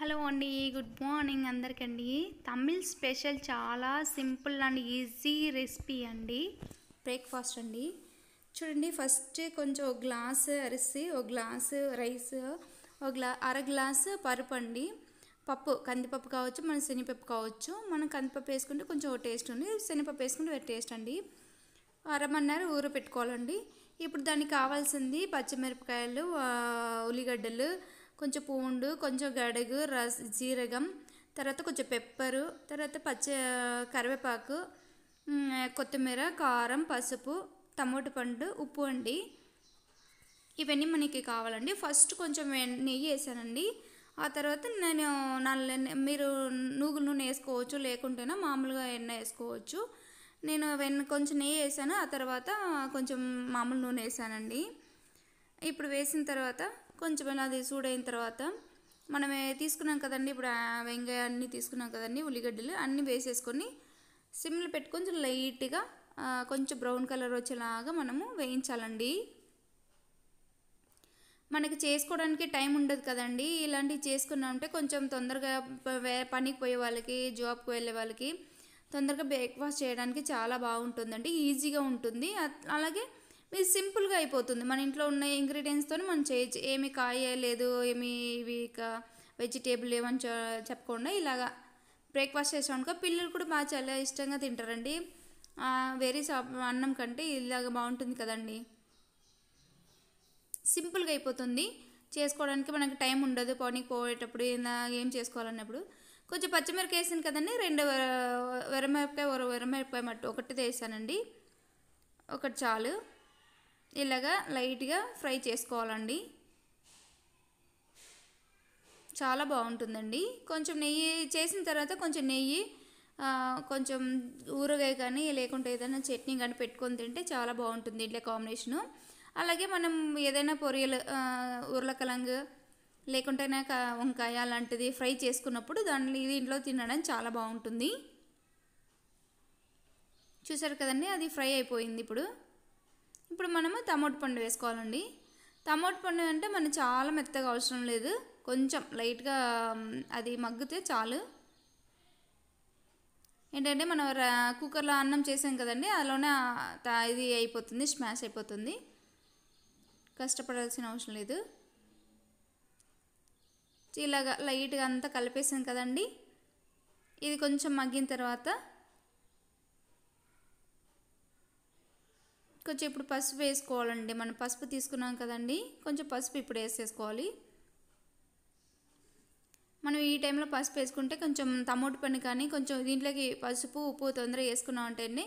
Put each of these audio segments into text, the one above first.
hello అండి good morning అందరికండి Tamil special చాలా సింపుల్ అండ్ ఈజీ రెసిపీ అండి బ్రేక్ఫాస్ట్ అండి చూడండి ఫస్ట్ కొంచెం ఒక గ్లాస్ అరిసి ఒక గ్లాస్ రైస్ ఒక గ్లా అర గ్లాస్ పరుపు అండి పప్పు కందిపప్పు కావచ్చు మన శనిపప్పు కావచ్చు మనం కందిపప్పు వేసుకుంటే కొంచెం టేస్ట్ ఉంది శనిపప్పు వేసుకుంటే టేస్ట్ అండి అరమన్నారు ఊర పెట్టుకోవాలండి ఇప్పుడు దానికి కావాల్సింది పచ్చిమిరపకాయలు ఉల్లిగడ్డలు కొంచెం పూండు కొంచెం గడుగు రస్ జీరగం తర్వాత కొంచెం పెప్పరు తర్వాత పచ్చ కరివేపాకు కొత్తిమీర కారం పసుపు టమోటా పండు ఉప్పు అండి ఇవన్నీ మనకి కావాలండి ఫస్ట్ కొంచెం నెయ్యి వేసానండి ఆ తర్వాత నేను నల్ల మీరు నూగులు నూనె వేసుకోవచ్చు లేకుంటేనే మామూలుగా ఎన్న వేసుకోవచ్చు నేను వెన్న కొంచెం నెయ్యి వేసాను ఆ తర్వాత కొంచెం మామూలు నూనె వేసానండి ఇప్పుడు వేసిన తర్వాత కొంచెం అది సూడైన తర్వాత మనం తీసుకున్నాం కదండి ఇప్పుడు వెంకాయ అన్నీ తీసుకున్నాం కదండి ఉల్లిగడ్డలు అన్నీ వేసేసుకొని సిమ్లు పెట్టుకొని కొంచెం లైట్గా కొంచెం బ్రౌన్ కలర్ వచ్చేలాగా మనము వేయించాలండి మనకి చేసుకోవడానికి టైం ఉండదు కదండి ఇలాంటివి చేసుకున్నామంటే కొంచెం తొందరగా పనికి పోయే వాళ్ళకి జాబ్కి వెళ్ళే వాళ్ళకి తొందరగా బ్రేక్ఫాస్ట్ చేయడానికి చాలా బాగుంటుందండి ఈజీగా ఉంటుంది అలాగే ఇది సింపుల్గా అయిపోతుంది మన ఇంట్లో ఉన్న ఇంగ్రీడియంట్స్తో మనం చేయొచ్చు ఏమి కాయ లేదు ఏమి ఇవి వెజిటేబుల్ ఏమని చెప్పకుండా ఇలాగా బ్రేక్ఫాస్ట్ చేసామనుకో పిల్లలు కూడా బాగా చాలా ఇష్టంగా తింటారండి వేరే అన్నం కంటే ఇలాగ బాగుంటుంది కదండి సింపుల్గా అయిపోతుంది చేసుకోవడానికి మనకి టైం ఉండదు పోనీకి పోయేటప్పుడు ఏనా ఏం చేసుకోవాలన్నప్పుడు కొంచెం పచ్చిమిరపకాయ వేసాను కదండి రెండు వెరమిరపకాయ ఒక వెరమిరపకాయ మట్టు ఒకటి వేసానండి ఒకటి చాలు ఇలాగా లైట్గా ఫ్రై చేసుకోవాలండి చాలా బాగుంటుందండి కొంచెం నెయ్యి చేసిన తర్వాత కొంచెం నెయ్యి కొంచెం ఊరగాయ కానీ లేకుంటే ఏదైనా చట్నీ కానీ పెట్టుకొని తింటే చాలా బాగుంటుంది ఇట్లా కాంబినేషను అలాగే మనం ఏదైనా పొరియలు ఉర్లకలంగు లేకుంటే వంకాయ అలాంటిది ఫ్రై చేసుకున్నప్పుడు దాన్ని దీంట్లో తినడం చాలా బాగుంటుంది చూసారు కదండి అది ఫ్రై అయిపోయింది ఇప్పుడు ఇప్పుడు మనము టమోటా పండు వేసుకోవాలండి టమోటా పండు అంటే మనం చాలా మెత్తగా అవసరం లేదు కొంచెం లైట్గా అది మగ్గితే చాలు ఏంటంటే మనం కుక్కర్లో అన్నం చేసాం కదండి అందులోనే ఇది అయిపోతుంది స్మాష్ అయిపోతుంది కష్టపడాల్సిన అవసరం లేదు ఇలాగ లైట్గా అంతా కలిపేసాం కదండి ఇది కొంచెం మగ్గిన తర్వాత కొంచెం ఇప్పుడు పసుపు వేసుకోవాలండి మనం పసుపు తీసుకున్నాం కదండి కొంచెం పసుపు ఇప్పుడు వేసేసుకోవాలి మనం ఈ టైంలో పసుపు వేసుకుంటే కొంచెం టమోటు పని కానీ కొంచెం దీంట్లోకి పసుపు ఉప్పు తొందరగా వేసుకున్నాం అంటే అండి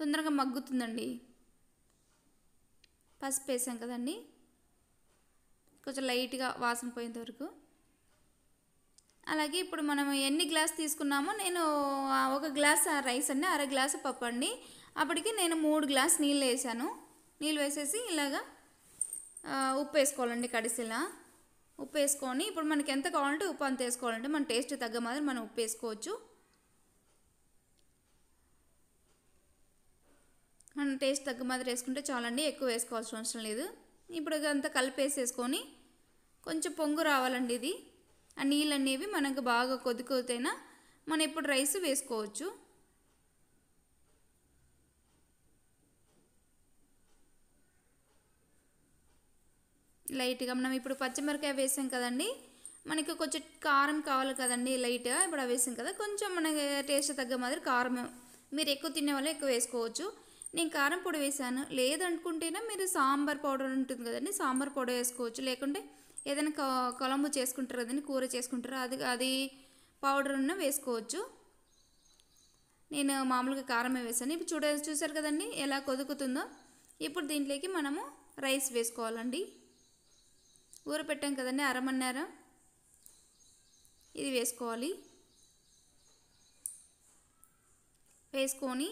తొందరగా మగ్గుతుందండి పసుపు వేసాం కదండి కొంచెం లైట్గా వాసన పోయేంత వరకు అలాగే ఇప్పుడు మనం ఎన్ని గ్లాస్ తీసుకున్నామో నేను ఒక గ్లాస్ రైస్ అండి అర గ్లాసు పప్పు అండి అప్పటికి నేను మూడు గ్లాస్ నీళ్ళు వేసాను నీళ్ళు వేసేసి ఇలాగా ఉప్పు వేసుకోవాలండి కడిసిలా ఉప్పు వేసుకొని ఇప్పుడు మనకి ఎంత కావాలంటే ఉప్పు అంత వేసుకోవాలంటే మన టేస్ట్ తగ్గ మాదిరి మనం ఉప్పు వేసుకోవచ్చు మన టేస్ట్ తగ్గ మాదిరి వేసుకుంటే చాలండి ఎక్కువ వేసుకోవాల్సిన అవసరం లేదు ఇప్పుడు అంతా కలిపేసేసుకొని కొంచెం పొంగు రావాలండి ఇది ఆ నీళ్ళు అనేవి మనకు బాగా కొద్ది కొద్దితేనా మనం ఇప్పుడు రైస్ వేసుకోవచ్చు లైట్గా మనం ఇప్పుడు పచ్చిమిరకాయ వేసాం కదండి మనకి కొంచెం కారం కావాలి కదండి లైట్గా ఇప్పుడు వేసాం కదా కొంచెం మనకి టేస్ట్ తగ్గ మాదిరి కారం మీరు ఎక్కువ తినే వాళ్ళు ఎక్కువ వేసుకోవచ్చు నేను కారం పొడి వేసాను లేదనుకుంటేనే మీరు సాంబార్ పౌడర్ ఉంటుంది కదండి సాంబార్ పౌడర్ వేసుకోవచ్చు లేకుంటే ఏదైనా కొలంబు చేసుకుంటారు కదండి కూర చేసుకుంటారు అది అది పౌడర్ ఉన్న వేసుకోవచ్చు నేను మామూలుగా కారమే వేసాను ఇప్పుడు చూడ చూసారు కదండి ఎలా కొదుకుతుందో ఇప్పుడు దీంట్లోకి మనము రైస్ వేసుకోవాలండి ఊర పెట్టాం కదండి అరమన్నార ఇది వేసుకోవాలి వేసుకొని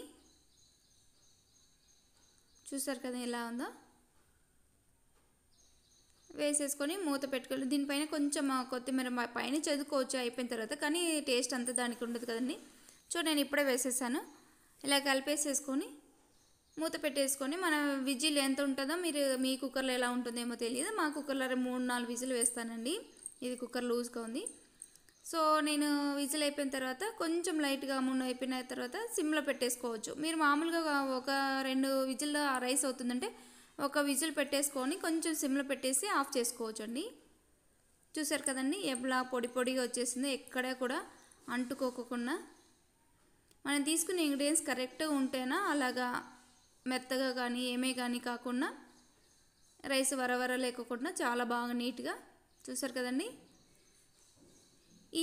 చూసారు కదా ఎలా ఉందో వేసేసుకొని మూత పెట్టుకోవాలి దీనిపైన కొంచెం కొత్తిమీర పైన చదువుకోవచ్చు అయిపోయిన తర్వాత కానీ టేస్ట్ అంతా దానికి ఉండదు కదండి సో నేను ఇప్పుడే వేసేసాను ఇలా కలిపేసేసుకొని మూత పెట్టేసుకొని మన విజిల్ ఎంత ఉంటుందో మీరు మీ కుక్కర్లో ఎలా ఉంటుందేమో తెలియదు మా కుక్కర్లో మూడు నాలుగు విజిల్ వేస్తానండి ఇది కుక్కర్ లూజ్గా ఉంది సో నేను విజిల్ అయిపోయిన తర్వాత కొంచెం లైట్గా మూడు అయిపోయిన తర్వాత సిమ్లో పెట్టేసుకోవచ్చు మీరు మామూలుగా ఒక రెండు విజిల్ రైస్ అవుతుందంటే ఒక విజిల్ పెట్టేసుకొని కొంచెం సిమ్లో పెట్టేసి ఆఫ్ చేసుకోవచ్చు అండి చూసారు కదండి ఎలా పొడి పొడిగా వచ్చేసింది ఎక్కడ కూడా అంటుకోకుండా మనం తీసుకునే ఇంగ్రీడియంట్స్ కరెక్ట్గా ఉంటేనా అలాగా మెత్తగా కానీ ఏమే కానీ కాకుండా రైస్ వరవర లేకుండా చాలా బాగా నీట్గా చూసారు కదండి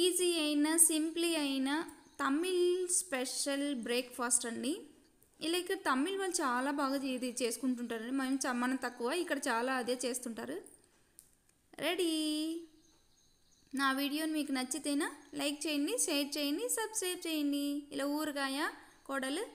ఈజీ అయినా సింప్లీ అయినా తమిళ్ స్పెషల్ బ్రేక్ఫాస్ట్ అండి ఇలా ఇక్కడ తమిళ్ వాళ్ళు చాలా బాగా ఇది చేసుకుంటుంటారండి మేము మనం తక్కువ ఇక్కడ చాలా అదే చేస్తుంటారు రెడీ నా వీడియోని మీకు నచ్చితేనా లైక్ చేయండి షేర్ చేయండి సబ్స్క్రైబ్ చేయండి ఇలా ఊరగాయ కోడలు